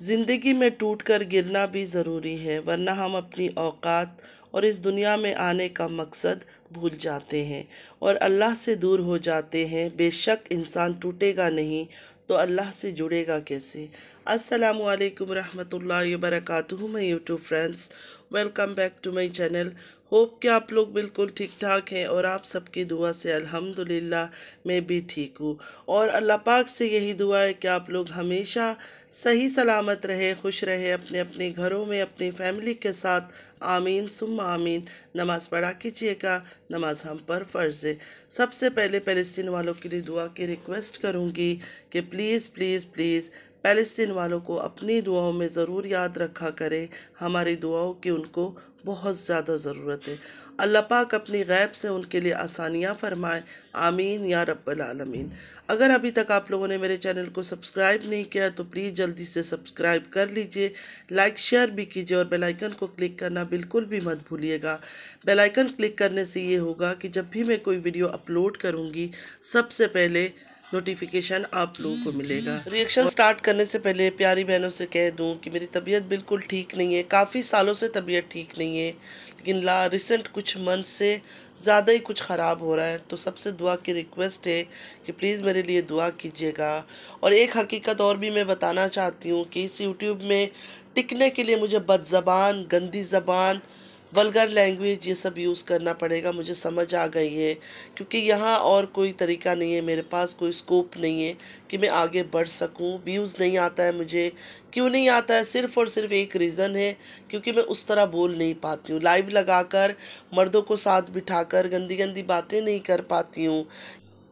ज़िंदगी में टूट कर गिरना भी ज़रूरी है वरना हम अपनी औकात और इस दुनिया में आने का मकसद भूल जाते हैं और अल्लाह से दूर हो जाते हैं बेशक इंसान टूटेगा नहीं तो अल्लाह से जुड़ेगा कैसे अस्सलाम वालेकुम रहमतुल्लाहि मैं YouTube friends welcome back to my channel hope कि आप लोग बिल्कुल ठीक ठाक हैं और आप सबकी दुआ से अल्हम्दुलिल्लाह मैं भी ठीक हूँ और अल्लाह पाक से यही दुआ है कि आप लोग हमेशा सही सलामत रहे खुश रहे अपने अपने घरों में अपनी फैमिली के साथ आमीन सुम आमीन नमाज़ पढ़ा कीजिएगा नमाज हम पर फ़र्ज़ है सबसे पहले फ़लस्तीन वालों के लिए दुआ की रिक्वेस्ट करूँगी कि प्लीज़ प्लीज़ प्लीज़ फ़लस्तीन वालों को अपनी दुआओं में ज़रूर याद रखा करें हमारी दुआओं की उनको बहुत ज़्यादा ज़रूरत है अल्लाह पाक अपनी गैब से उनके लिए आसानियाँ फरमाएं आमीन या रब्बल आलमीन अगर अभी तक आप लोगों ने मेरे चैनल को सब्सक्राइब नहीं किया तो प्लीज़ जल्दी से सब्सक्राइब कर लीजिए लाइक शेयर भी कीजिए और बेलाइकन को क्लिक करना बिल्कुल भी मत भूलिएगा बेलाइकन क्लिक करने से ये होगा कि जब भी मैं कोई वीडियो अपलोड करूँगी सबसे पहले नोटिफिकेशन आप लोगों को मिलेगा रिएक्शन स्टार्ट करने से पहले प्यारी बहनों से कह दूं कि मेरी तबीयत बिल्कुल ठीक नहीं है काफ़ी सालों से तबीयत ठीक नहीं है लेकिन ला रिसेंट कुछ मंथ से ज़्यादा ही कुछ ख़राब हो रहा है तो सबसे दुआ की रिक्वेस्ट है कि प्लीज़ मेरे लिए दुआ कीजिएगा और एक हकीकत और भी मैं बताना चाहती हूँ कि इस यूट्यूब में टिकने के लिए मुझे बदजबान गंदी ज़बान वलगर लैंग्वेज ये सब यूज़ करना पड़ेगा मुझे समझ आ गई है क्योंकि यहाँ और कोई तरीका नहीं है मेरे पास कोई स्कोप नहीं है कि मैं आगे बढ़ सकूँ व्यूज़ नहीं आता है मुझे क्यों नहीं आता है सिर्फ़ और सिर्फ एक रीज़न है क्योंकि मैं उस तरह बोल नहीं पाती हूँ लाइव लगाकर मर्दों को साथ बिठाकर गंदी गंदी बातें नहीं कर पाती हूँ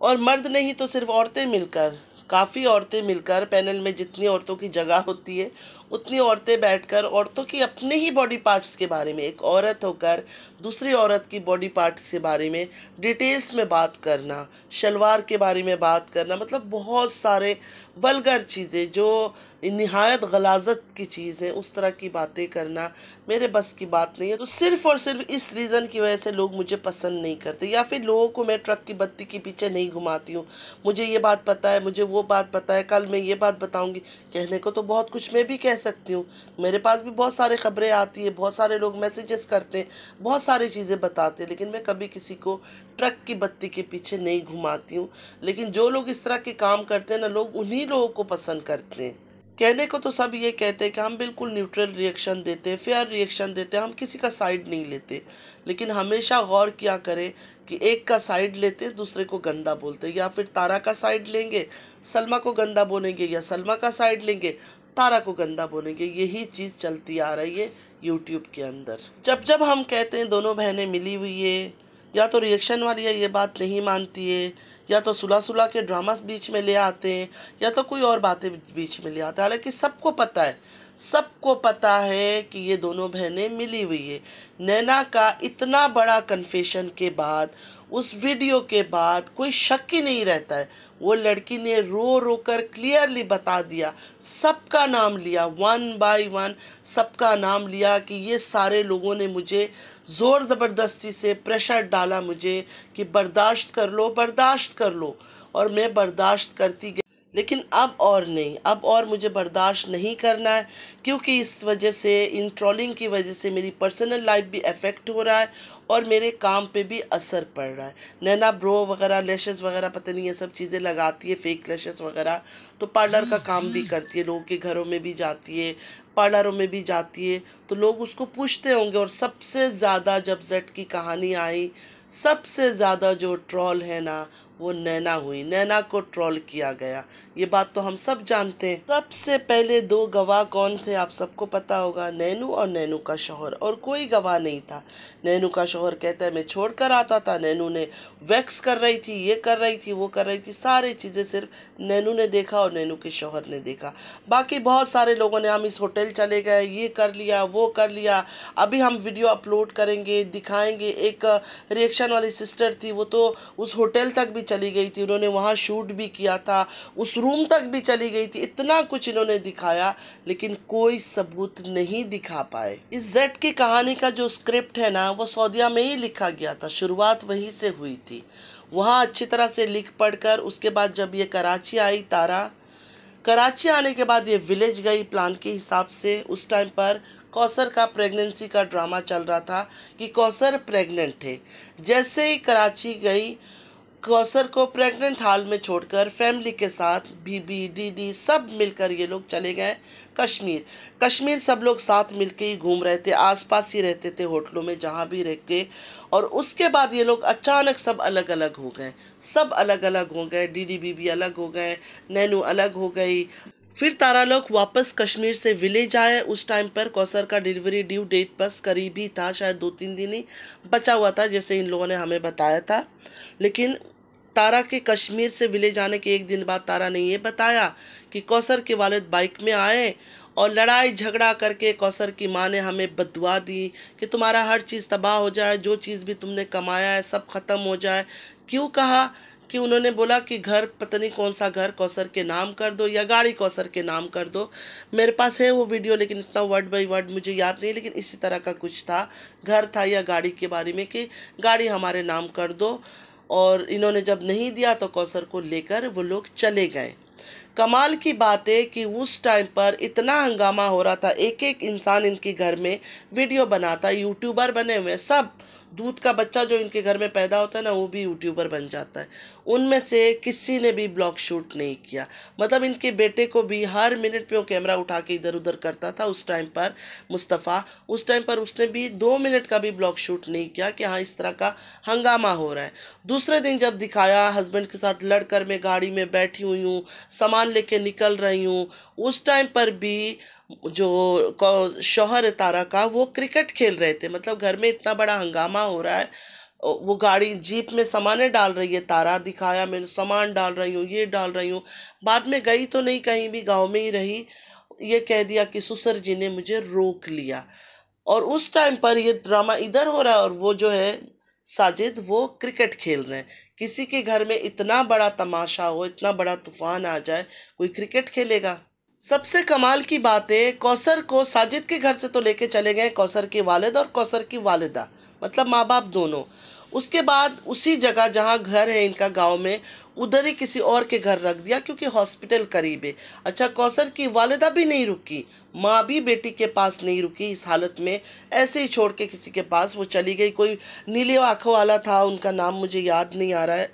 और मर्द नहीं तो सिर्फ औरतें मिलकर काफ़ी औरतें मिलकर पैनल में जितनी औरतों की जगह होती है उतनी औरतें बैठकर औरतों की अपने ही बॉडी पार्ट्स के बारे में एक औरत होकर दूसरी औरत की बॉडी पार्ट्स के बारे में डिटेल्स में बात करना शलवार के बारे में बात करना मतलब बहुत सारे वलगर चीज़ें जो नहायत गलाजत की चीज़ है उस तरह की बातें करना मेरे बस की बात नहीं है तो सिर्फ़ और सिर्फ इस रीज़न की वजह से लोग मुझे पसंद नहीं करते या फिर लोगों को मैं ट्रक की बत्ती के पीछे नहीं घुमाती हूँ मुझे ये बात पता है मुझे वो बात पता है कल मैं ये बात बताऊँगी कहने को तो बहुत कुछ मैं भी कह कह सकती हूँ मेरे पास भी बहुत सारे ख़बरें आती है बहुत सारे लोग मैसेजेस करते हैं बहुत सारी चीज़ें बताते हैं लेकिन मैं कभी किसी को ट्रक की बत्ती के पीछे नहीं घुमाती हूँ लेकिन जो लोग इस तरह के काम करते हैं ना लोग उन्हीं लोगों को पसंद करते हैं कहने को तो सब ये कहते हैं कि हम बिल्कुल न्यूट्रल रिएक्शन देते हैं फेयर रिएक्शन देते हैं हम किसी का साइड नहीं लेते लेकिन हमेशा गौर किया करें कि एक का साइड लेते दूसरे को गंदा बोलते या फिर तारा का साइड लेंगे सलमा को गंदा बोलेंगे या सलमा का साइड लेंगे तारा को गंदा बोलेंगे यही चीज़ चलती आ रही है यूट्यूब के अंदर जब जब हम कहते हैं दोनों बहनें मिली हुई है या तो रिएक्शन वाली है ये बात नहीं मानती है या तो सुलह सुलह के ड्रामास बीच में ले आते हैं या तो कोई और बातें बीच में ले आते हैं हालांकि सबको पता है सबको पता है कि ये दोनों बहनें मिली हुई है नैना का इतना बड़ा कन्फेशन के बाद उस वीडियो के बाद कोई शक ही नहीं रहता है वो लड़की ने रो रो कर क्लियरली बता दिया सबका नाम लिया वन बाय वन सबका नाम लिया कि ये सारे लोगों ने मुझे ज़ोर ज़बरदस्ती से प्रेशर डाला मुझे कि बर्दाश्त कर लो बर्दाश्त कर लो और मैं बर्दाश्त करती गई लेकिन अब और नहीं अब और मुझे बर्दाश्त नहीं करना है क्योंकि इस वजह से इन ट्रॉलिंग की वजह से मेरी पर्सनल लाइफ भी अफेक्ट हो रहा है और मेरे काम पे भी असर पड़ रहा है नैना ब्रो वगैरह लेशेस वगैरह पता नहीं ये सब चीज़ें लगाती है फेक लेशेस वगैरह तो पार्लर का काम भी करती है लोगों के घरों में भी जाती है पार्लरों में भी जाती है तो लोग उसको पूछते होंगे और सबसे ज़्यादा जब जेट की कहानी आई सबसे ज़्यादा जो ट्रॉल है ना वो नैना हुई नैना को ट्रोल किया गया ये बात तो हम सब जानते हैं सबसे पहले दो गवाह कौन थे आप सबको पता होगा नैनू और नैनू का शोहर और कोई गवाह नहीं था नैनू का शोहर कहता है मैं छोड़ कर आता था नैनू ने वैक्स कर रही थी ये कर रही थी वो कर रही थी सारी चीज़ें सिर्फ नैनू ने देखा और नैनू के शोहर ने देखा बाकी बहुत सारे लोगों ने हम इस होटल चले गए ये कर लिया वो कर लिया अभी हम वीडियो अपलोड करेंगे दिखाएंगे एक रिएक्शन वाली सिस्टर थी वो तो उस होटल तक भी चली गई थी उन्होंने वहाँ शूट भी किया था उस रूम तक भी चली गई थी इतना कुछ इन्होंने दिखाया लेकिन कोई सबूत नहीं दिखा पाए इस जेड की कहानी का जो स्क्रिप्ट है ना वो सऊदिया में ही लिखा गया था शुरुआत वहीं से हुई थी वहाँ अच्छी तरह से लिख पढ़ कर उसके बाद जब ये कराची आई तारा कराची आने के बाद ये विलेज गई प्लान के हिसाब से उस टाइम पर कौसर का प्रेगनेंसी का ड्रामा चल रहा था कि कौसर प्रेग्नेंट है जैसे ही कराची गई कौसर को प्रेग्नेंट हाल में छोड़कर फैमिली के साथ बीबी डीडी सब मिलकर ये लोग चले गए कश्मीर कश्मीर सब लोग साथ मिलके ही घूम रहे थे आसपास ही रहते थे होटलों में जहाँ भी रह के और उसके बाद ये लोग अचानक सब अलग अलग हो गए सब अलग अलग हो गए डीडी बीबी अलग हो गए नैनू अलग हो गई फिर तारा लोग वापस कश्मीर से विलेज आए उस टाइम पर कौसर का डिलीवरी ड्यू डेट बस करीब ही था शायद दो तीन दिन ही बचा हुआ था जैसे इन लोगों ने हमें बताया था लेकिन तारा के कश्मीर से विले जाने के एक दिन बाद तारा ने यह बताया कि कौसर के वालिद बाइक में आए और लड़ाई झगड़ा करके कौसर की माँ ने हमें बदवा दी कि तुम्हारा हर चीज़ तबाह हो जाए जो चीज़ भी तुमने कमाया है सब ख़त्म हो जाए क्यों कहा कि उन्होंने बोला कि घर पता नहीं कौन सा घर कौसर के नाम कर दो या गाड़ी कौसर के नाम कर दो मेरे पास है वो वीडियो लेकिन इतना वर्ड बाई वर्ड मुझे याद नहीं लेकिन इसी तरह का कुछ था घर था या गाड़ी के बारे में कि गाड़ी हमारे नाम कर दो और इन्होंने जब नहीं दिया तो कौसर को लेकर वो लोग चले गए कमाल की बात है कि उस टाइम पर इतना हंगामा हो रहा था एक एक इंसान इनके घर में वीडियो बनाता यूट्यूबर बने हुए सब दूध का बच्चा जो इनके घर में पैदा होता है ना वो भी यूट्यूबर बन जाता है उनमें से किसी ने भी ब्लॉग शूट नहीं किया मतलब इनके बेटे को भी हर मिनट पे वो कैमरा उठा के इधर उधर करता था उस टाइम पर मुस्तफ़ा उस टाइम पर उसने भी दो मिनट का भी ब्लॉग शूट नहीं किया कि हाँ इस तरह का हंगामा हो रहा है दूसरे दिन जब दिखाया हस्बैंड के साथ लड़कर मैं गाड़ी में बैठी हुई हूँ सामान लेके निकल रही हूँ उस टाइम पर भी जो शौहर तारा का वो क्रिकेट खेल रहे थे मतलब घर में इतना बड़ा हंगामा हो रहा है वो गाड़ी जीप में सामानें डाल रही है तारा दिखाया मैंने सामान डाल रही हूँ ये डाल रही हूँ बाद में गई तो नहीं कहीं भी गांव में ही रही ये कह दिया कि सुसर जी ने मुझे रोक लिया और उस टाइम पर ये ड्रामा इधर हो रहा है और वो जो है साजिद वो क्रिकेट खेल रहे हैं किसी के घर में इतना बड़ा तमाशा हो इतना बड़ा तूफान आ जाए कोई क्रिकेट खेलेगा सबसे कमाल की बात है कौसर को साजिद के घर से तो लेके चले गए कौसर के वालद और कौसर की वालदा मतलब माँ बाप दोनों उसके बाद उसी जगह जहाँ घर है इनका गांव में उधर ही किसी और के घर रख दिया क्योंकि हॉस्पिटल करीब है अच्छा कौसर की वालदा भी नहीं रुकी माँ भी बेटी के पास नहीं रुकी इस हालत में ऐसे ही छोड़ के किसी के पास वो चली गई कोई नीले आँखों वाला था उनका नाम मुझे याद नहीं आ रहा है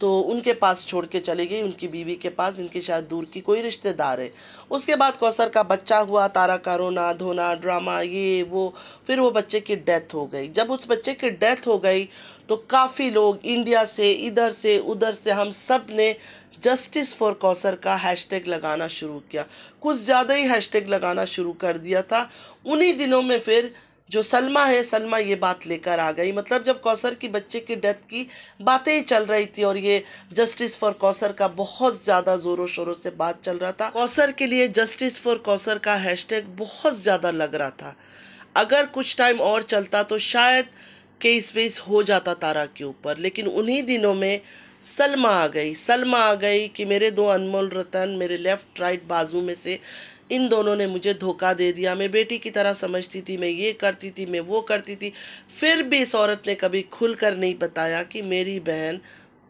तो उनके पास छोड़ के चली गई उनकी बीवी के पास इनकी शायद दूर की कोई रिश्तेदार है उसके बाद कौसर का बच्चा हुआ तारा का रोना धोना ड्रामा ये वो फिर वो बच्चे की डेथ हो गई जब उस बच्चे की डेथ हो गई तो काफ़ी लोग इंडिया से इधर से उधर से हम सब ने जस्टिस फॉर कौसर का हैशटैग लगाना शुरू किया कुछ ज़्यादा ही हैशटैग लगाना शुरू कर दिया था उन्हीं दिनों में फिर जो सलमा है सलमा ये बात लेकर आ गई मतलब जब कौसर की बच्चे की डेथ की बातें ही चल रही थी और ये जस्टिस फॉर कौसर का बहुत ज़्यादा ज़ोरों शोरों से बात चल रहा था कौसर के लिए जस्टिस फॉर कौसर का हैशटैग बहुत ज़्यादा लग रहा था अगर कुछ टाइम और चलता तो शायद केस वेस हो जाता तारा के ऊपर लेकिन उन्हीं दिनों में सलमा आ गई सलमा आ गई कि मेरे दो अनमोल रतन मेरे लेफ़्ट राइट बाजू में से इन दोनों ने मुझे धोखा दे दिया मैं बेटी की तरह समझती थी मैं ये करती थी मैं वो करती थी फिर भी इस औरत ने कभी खुलकर नहीं बताया कि मेरी बहन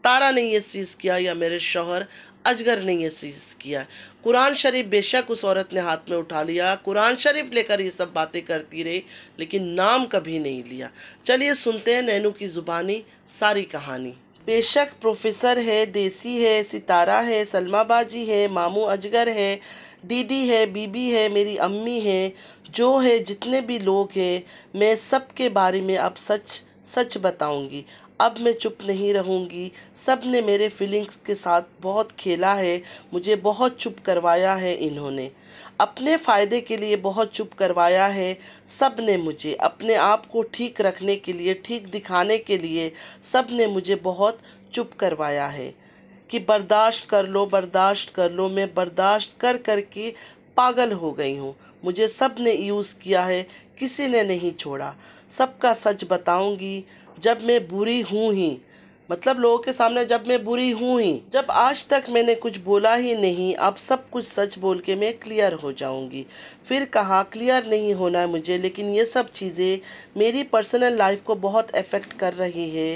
तारा ने ये चीज़ किया या मेरे शोहर अजगर ने ये चीज़ किया कुरान शरीफ बेशक उस औरत ने हाथ में उठा लिया कुरान शरीफ लेकर ये सब बातें करती रही लेकिन नाम कभी नहीं लिया चलिए सुनते हैं नैनू की ज़ुबानी सारी कहानी बेशक प्रोफेसर है देसी है सितारा है सलमा बाजी है मामू अजगर है दीदी है बीबी है मेरी अम्मी है जो है जितने भी लोग हैं मैं सब के बारे में अब सच सच बताऊंगी अब मैं चुप नहीं रहूँगी सब ने मेरे फीलिंग्स के साथ बहुत खेला है मुझे बहुत चुप करवाया है इन्होंने अपने फ़ायदे के लिए बहुत चुप करवाया है सब ने मुझे अपने आप को ठीक रखने के लिए ठीक दिखाने के लिए सब ने मुझे बहुत चुप करवाया है कि बर्दाश्त कर लो बर्दाश्त कर लो मैं बर्दाश्त कर कर के पागल हो गई हूँ मुझे सब ने यूज़ किया है किसी ने नहीं छोड़ा सबका सच बताऊँगी जब मैं बुरी हूँ ही मतलब लोगों के सामने जब मैं बुरी हूँ ही जब आज तक मैंने कुछ बोला ही नहीं अब सब कुछ सच बोल के मैं क्लियर हो जाऊँगी फिर कहा क्लियर नहीं होना है मुझे लेकिन ये सब चीज़ें मेरी पर्सनल लाइफ को बहुत अफेक्ट कर रही है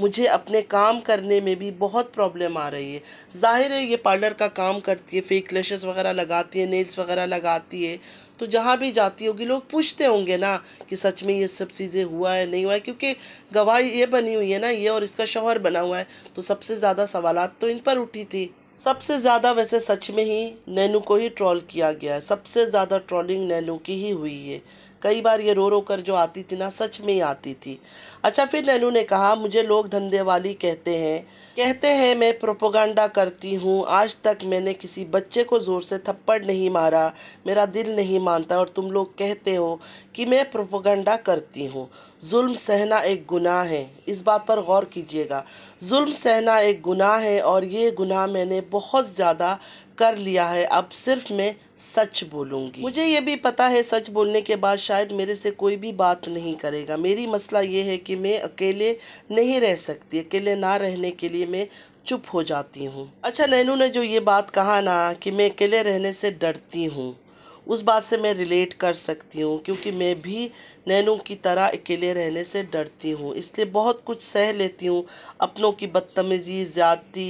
मुझे अपने काम करने में भी बहुत प्रॉब्लम आ रही है ज़ाहिर है ये पार्लर का काम करती है फेक लशेस वगैरह लगाती है नेल्स वगैरह लगाती है तो जहाँ भी जाती होगी लोग पूछते होंगे ना कि सच में ये सब चीज़ें हुआ है नहीं हुआ है क्योंकि गवाही ये बनी हुई है ना ये और इसका शोहर बना हुआ है तो सबसे ज़्यादा सवाल तो इन पर उठी थी सबसे ज़्यादा वैसे सच में ही नैनू को ही ट्रॉल किया गया है सबसे ज़्यादा ट्रॉलिंग नैनू की ही हुई है कई बार ये रो रो कर जो आती थी ना सच में ही आती थी अच्छा फिर नैनू ने कहा मुझे लोग धंधे वाली कहते हैं कहते हैं मैं प्रोपोगंडा करती हूँ आज तक मैंने किसी बच्चे को ज़ोर से थप्पड़ नहीं मारा मेरा दिल नहीं मानता और तुम लोग कहते हो कि मैं प्रोपोगंडा करती हूँ जुल्म सहना एक गुनाह है इस बात पर गौर कीजिएगा जुल्म सहना एक गुनाह है और ये गुनाह मैंने बहुत ज़्यादा कर लिया है अब सिर्फ मैं सच बोलूँगी मुझे ये भी पता है सच बोलने के बाद शायद मेरे से कोई भी बात नहीं करेगा मेरी मसला ये है कि मैं अकेले नहीं रह सकती अकेले ना रहने के लिए मैं चुप हो जाती हूँ अच्छा नैनू ने जो ये बात कहा ना कि मैं अकेले रहने से डरती हूँ उस बात से मैं रिलेट कर सकती हूँ क्योंकि मैं भी नैनू की तरह अकेले रहने से डरती हूँ इसलिए बहुत कुछ सह लेती हूँ अपनों की बदतमीज़ी ज़्यादती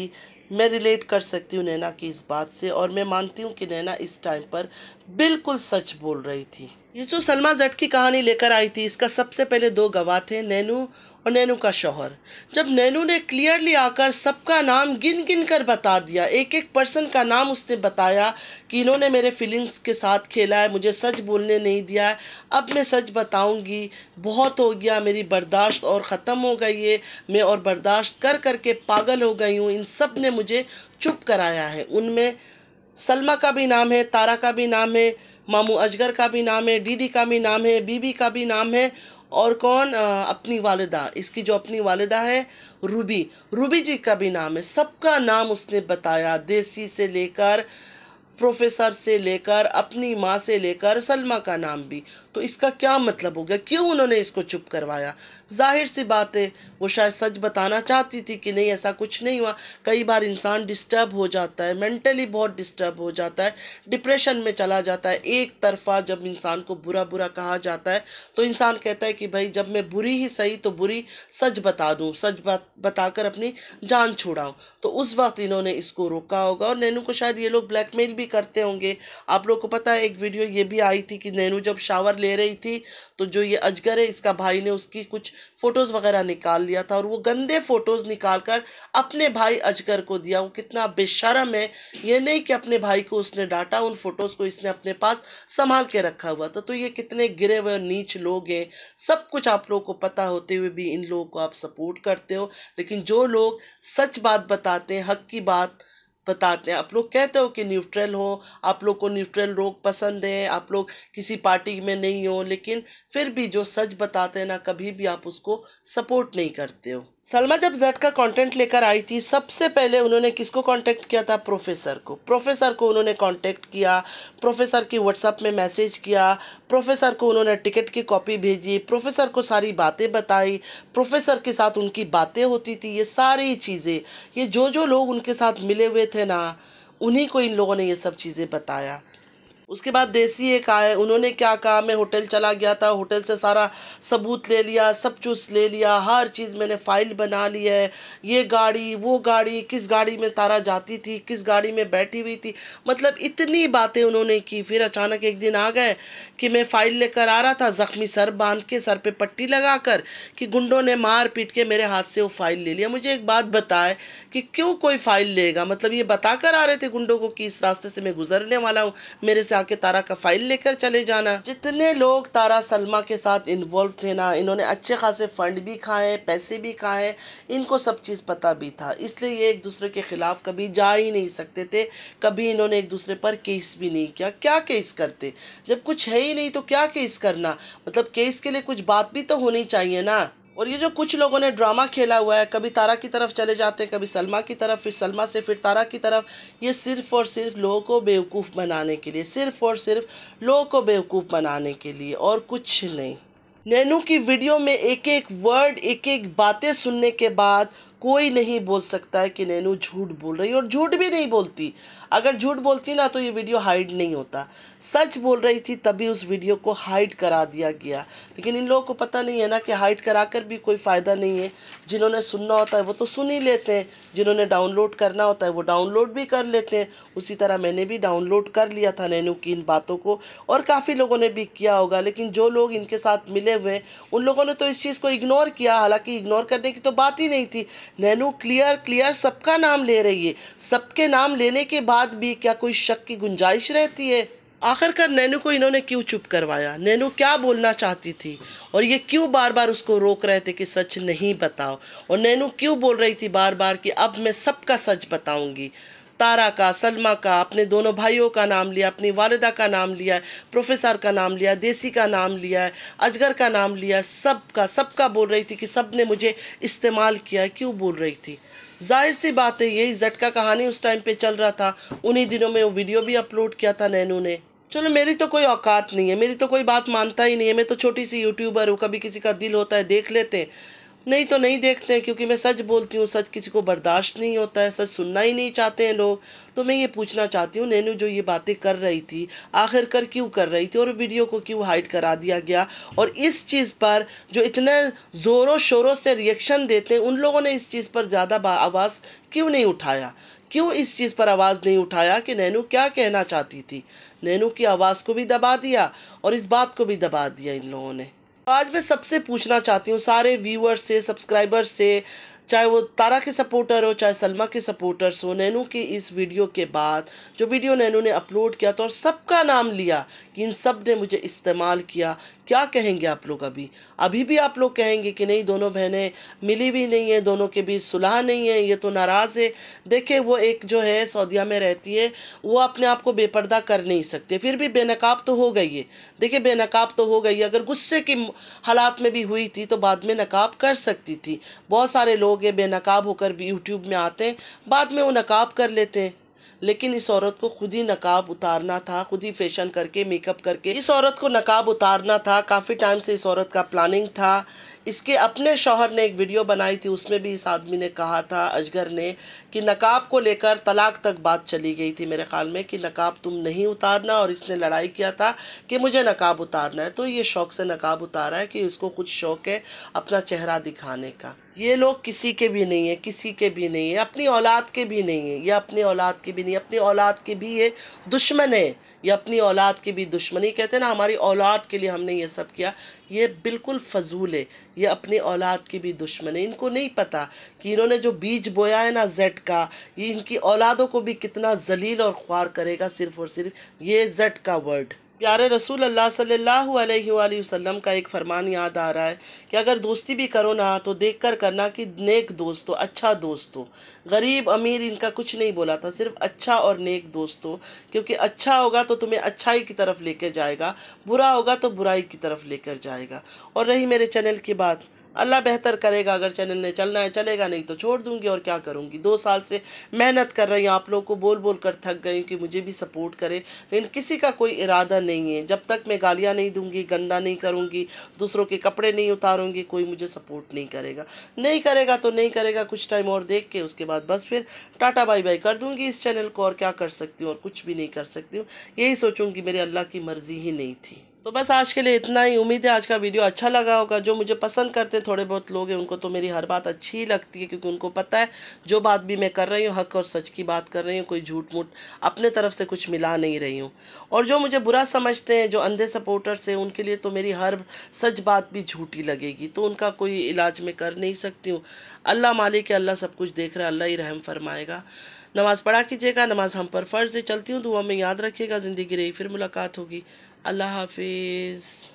मैं रिलेट कर सकती हूँ नैना की इस बात से और मैं मानती हूँ कि नैना इस टाइम पर बिल्कुल सच बोल रही थी ये जो सलमा जट की कहानी लेकर आई थी इसका सबसे पहले दो गवाह थे नैनू और नैनू का शौहर जब नैनू ने क्लियरली आकर सबका नाम गिन गिन कर बता दिया एक एक पर्सन का नाम उसने बताया कि इन्होंने मेरे फीलिंग्स के साथ खेला है मुझे सच बोलने नहीं दिया है अब मैं सच बताऊंगी बहुत हो गया मेरी बर्दाश्त और ख़त्म हो गई है मैं और बर्दाश्त कर कर के पागल हो गई हूँ इन सब ने मुझे चुप कराया है उनमें सलमा का भी नाम है तारा का भी नाम है मामू अजगर का भी नाम है डीडी का भी नाम है बीबी का भी नाम है और कौन आ, अपनी वालदा इसकी जो अपनी वालदा है रूबी रूबी जी का भी नाम है सबका नाम उसने बताया देसी से लेकर प्रोफेसर से लेकर अपनी माँ से लेकर सलमा का नाम भी तो इसका क्या मतलब हो गया क्यों उन्होंने इसको चुप करवाया जाहिर सी बात है वो शायद सच बताना चाहती थी कि नहीं ऐसा कुछ नहीं हुआ कई बार इंसान डिस्टर्ब हो जाता है मेंटली बहुत डिस्टर्ब हो जाता है डिप्रेशन में चला जाता है एक तरफा जब इंसान को बुरा बुरा कहा जाता है तो इंसान कहता है कि भाई जब मैं बुरी ही सही तो बुरी सच बता दूँ सच बता बताकर अपनी जान छुड़ाऊँ तो उस वक्त इन्होंने इसको रोका होगा और नैनू को शायद ये लोग ब्लैकमेल भी करते होंगे आप लोग को पता है एक वीडियो ये भी आई थी कि नैनू जब शावर ले रही थी तो जो ये अजगर है इसका भाई ने उसकी कुछ फ़ोटोज़ वगैरह निकाल लिया था और वो गंदे फ़ोटोज़ निकाल कर अपने भाई अजगर को दिया वो कितना बेशरम है ये नहीं कि अपने भाई को उसने डांटा उन फ़ोटोज़ को इसने अपने पास संभाल के रखा हुआ था तो ये कितने गिरे हुए नीच लोग हैं सब कुछ आप लोगों को पता होते हुए भी इन लोगों को आप सपोर्ट करते हो लेकिन जो लोग सच बात बताते हैं हक की बात बताते हैं आप लोग कहते हो कि न्यूट्रल हो आप लोग को न्यूट्रल लोग पसंद है आप लोग किसी पार्टी में नहीं हो लेकिन फिर भी जो सच बताते हैं ना कभी भी आप उसको सपोर्ट नहीं करते हो सलमा जब जेड का कंटेंट लेकर आई थी सबसे पहले उन्होंने किसको कांटेक्ट किया था प्रोफेसर को प्रोफेसर को उन्होंने कांटेक्ट किया प्रोफेसर की व्हाट्सअप में मैसेज किया प्रोफेसर को उन्होंने टिकट की कॉपी भेजी प्रोफेसर को सारी बातें बताई प्रोफेसर के साथ उनकी बातें होती थी ये सारी चीज़ें ये जो जो लोग उनके साथ मिले हुए थे ना उन्हीं को इन लोगों ने ये सब चीज़ें बताया उसके बाद देसी एक आए उन्होंने क्या कहा मैं होटल चला गया था होटल से सारा सबूत ले लिया सब चूस ले लिया हर चीज़ मैंने फ़ाइल बना ली है ये गाड़ी वो गाड़ी किस गाड़ी में तारा जाती थी किस गाड़ी में बैठी हुई थी मतलब इतनी बातें उन्होंने की फिर अचानक एक दिन आ गए कि मैं फ़ाइल लेकर आ रहा था ज़ख्मी सर बांध के सर पर पट्टी लगा कर कि गुंडों ने मार पीट के मेरे हाथ से वो फ़ाइल ले लिया मुझे एक बात बताए कि क्यों कोई फ़ाइल लेगा मतलब ये बता कर आ रहे थे गुंडों को कि इस रास्ते से मैं गुजरने वाला हूँ मेरे से जाके तारा का फाइल लेकर चले जाना जितने लोग तारा सलमा के साथ इन्वॉल्व थे ना इन्होंने अच्छे खासे फंड भी खाए पैसे भी खाए इनको सब चीज़ पता भी था इसलिए ये एक दूसरे के ख़िलाफ़ कभी जा ही नहीं सकते थे कभी इन्होंने एक दूसरे पर केस भी नहीं किया क्या केस करते जब कुछ है ही नहीं तो क्या केस करना मतलब केस के लिए कुछ बात भी तो होनी चाहिए ना और ये जो कुछ लोगों ने ड्रामा खेला हुआ है कभी तारा की तरफ चले जाते हैं कभी सलमा की तरफ फिर सलमा से फिर तारा की तरफ ये सिर्फ़ और सिर्फ लोगों को बेवकूफ़ बनाने के लिए सिर्फ़ और सिर्फ लोगों को बेवकूफ़ बनाने के लिए और कुछ नहीं नैनू की वीडियो में एक एक वर्ड एक एक बातें सुनने के बाद कोई नहीं बोल सकता है कि नैनू झूठ बोल रही और झूठ भी नहीं बोलती अगर झूठ बोलती ना तो ये वीडियो हाइड नहीं होता सच बोल रही थी तभी उस वीडियो को हाइड करा दिया गया लेकिन इन लोगों को पता नहीं है ना कि हाइड करा कर भी कोई फ़ायदा नहीं है जिन्होंने सुनना होता है वो तो सुन ही लेते हैं जिन्होंने डाउनलोड करना होता है वो डाउनलोड भी कर लेते हैं उसी तरह मैंने भी डाउनलोड कर लिया था नैनू की इन बातों को और काफ़ी लोगों ने भी किया होगा लेकिन जो लोग इनके साथ मिले हुए उन लोगों ने तो इस चीज़ को इग्नोर किया हालाँकि इग्नोर करने की तो बात ही नहीं थी नैनू क्लियर क्लियर सबका नाम ले रही है सबके नाम लेने के बाद भी क्या कोई शक की गुंजाइश रहती है आखिरकार नैनू को इन्होंने क्यों चुप करवाया नैनू क्या बोलना चाहती थी और ये क्यों बार बार उसको रोक रहे थे कि सच नहीं बताओ और नैनू क्यों बोल रही थी बार बार कि अब मैं सबका सच बताऊंगी तारा का सलमा का अपने दोनों भाइयों का नाम लिया अपनी वालदा का नाम लिया प्रोफेसर का नाम लिया देसी का नाम लिया अजगर का नाम लिया सब का सब का बोल रही थी कि सब ने मुझे इस्तेमाल किया क्यों बोल रही थी जाहिर सी बात है यही झटका कहानी उस टाइम पे चल रहा था उन्हीं दिनों में वो वीडियो भी अपलोड किया था नैनू ने चलो मेरी तो कोई औकात नहीं है मेरी तो कोई बात मानता ही नहीं है मैं तो छोटी सी यूट्यूबर हूँ कभी किसी का दिल होता है देख लेते हैं नहीं तो नहीं देखते हैं क्योंकि मैं सच बोलती हूँ सच किसी को बर्दाश्त नहीं होता है सच सुनना ही नहीं चाहते हैं लोग तो मैं ये पूछना चाहती हूँ नैनू जो ये बातें कर रही थी आखिरकार क्यों कर रही थी और वीडियो को क्यों हाइड करा दिया गया और इस चीज़ पर जो इतने ज़ोरों शोरों से रिएक्शन देते हैं उन लोगों ने इस चीज़ पर ज़्यादा आवाज़ क्यों नहीं उठाया क्यों इस चीज़ पर आवाज़ नहीं उठाया कि नैनू क्या कहना चाहती थी नैनू की आवाज़ को भी दबा दिया और इस बात को भी दबा दिया इन लोगों ने तो आज मैं सबसे पूछना चाहती हूँ सारे व्यूअर्स से सब्सक्राइबर्स से चाहे वो तारा के सपोर्टर हो चाहे सलमा के सपोर्टर्स हो नैनू की इस वीडियो के बाद जो वीडियो नैनू ने अपलोड किया था और सबका नाम लिया कि इन सब ने मुझे इस्तेमाल किया क्या कहेंगे आप लोग अभी अभी भी आप लोग कहेंगे कि नहीं दोनों बहनें मिली भी नहीं है दोनों के बीच सुलह नहीं है ये तो नाराज़ है देखे वो एक जो है सऊदिया में रहती है वो अपने आप को बेपर्दा कर नहीं सकते फिर भी बेनकाब तो हो गई है देखिए बेनकाब तो हो गई है अगर गुस्से की हालात में भी हुई थी तो बाद में नकाब कर सकती थी बहुत सारे लोग ये बेनकाब होकर यूट्यूब में आते हैं बाद में वो नकाब कर लेते हैं लेकिन इस औरत को खुद ही नकाब उतारना था खुद ही फैशन करके मेकअप करके इस औरत को नकाब उतारना था काफ़ी टाइम से इस औरत का प्लानिंग था इसके अपने शौहर ने एक वीडियो बनाई थी उसमें भी इस आदमी ने कहा था अजगर ने कि नकाब को लेकर तलाक तक बात चली गई थी मेरे ख्याल में कि नकाब तुम नहीं उतारना और इसने लड़ाई किया था कि मुझे नकाब उतारना है तो ये शौक़ से नकाब उतारा है कि उसको कुछ शौक़ है अपना चेहरा दिखाने का ये लोग किसी के भी नहीं है किसी के भी नहीं है अपनी औलाद के भी नहीं है ये अपनी औलाद के भी नहीं है अपनी औलाद के भी ये दुश्मन है ये अपनी औलाद के भी दुश्मनी कहते हैं ना हमारी औलाद के लिए हमने ये सब किया ये बिल्कुल फजूल है ये अपनी औलाद की भी दुश्मन है इनको नहीं पता कि इन्होंने जो बीज बोया है ना जेट का ये इनकी औलादों को भी कितना जलील और ख्वार करेगा सिर्फ़ और सिर्फ ये जेड का वर्ड प्यारे रसूल अल्लाह सल्लल्लाहु अलैहि वसल्लम का एक फरमान याद आ रहा है कि अगर दोस्ती भी करो ना तो देख कर करना कि नेक दोस्त हो अच्छा दोस्त हो गरीब अमीर इनका कुछ नहीं बोला था सिर्फ अच्छा और नेक दोस्त हो क्योंकि अच्छा होगा तो तुम्हें अच्छाई की तरफ लेकर जाएगा बुरा होगा तो बुराई की तरफ लेकर जाएगा और रही मेरे चैनल की बात अल्लाह बेहतर करेगा अगर चैनल ने चलना है चलेगा नहीं तो छोड़ दूंगी और क्या करूंगी दो साल से मेहनत कर रही हूँ आप लोगों को बोल बोल कर थक गई कि मुझे भी सपोर्ट करें लेकिन किसी का कोई इरादा नहीं है जब तक मैं गालियाँ नहीं दूंगी गंदा नहीं करूँगी दूसरों के कपड़े नहीं उतारूँगी कोई मुझे सपोर्ट नहीं करेगा नहीं करेगा तो नहीं करेगा कुछ टाइम और देख के उसके बाद बस फिर टाटा बाई बाई कर दूँगी इस चैनल को और क्या कर सकती हूँ और कुछ भी नहीं कर सकती हूँ यही सोचूँगी मेरे अल्लाह की मर्ज़ी ही नहीं थी तो बस आज के लिए इतना ही उम्मीद है आज का वीडियो अच्छा लगा होगा जो मुझे पसंद करते हैं थोड़े बहुत लोग हैं उनको तो मेरी हर बात अच्छी लगती है क्योंकि उनको पता है जो बात भी मैं कर रही हूँ हक और सच की बात कर रही हूँ कोई झूठ मूठ अपने तरफ से कुछ मिला नहीं रही हूँ और जो मुझे बुरा समझते हैं जो अंधे सपोर्टर्स हैं उनके लिए तो मेरी हर सच बात भी झूठी लगेगी तो उनका कोई इलाज मैं कर नहीं सकती हूँ अल्लाह मालिक है अल्लाह सब कुछ देख रहा है अल्लाह ही रहम फरमाएगा नमाज़ पढ़ा कीजिएगा नमाज़ हम पर फ़र्ज़ चलती हूँ दुआ में याद रखिएगा ज़िंदगी रही फिर मुलाकात होगी अल्लाह हाफिज़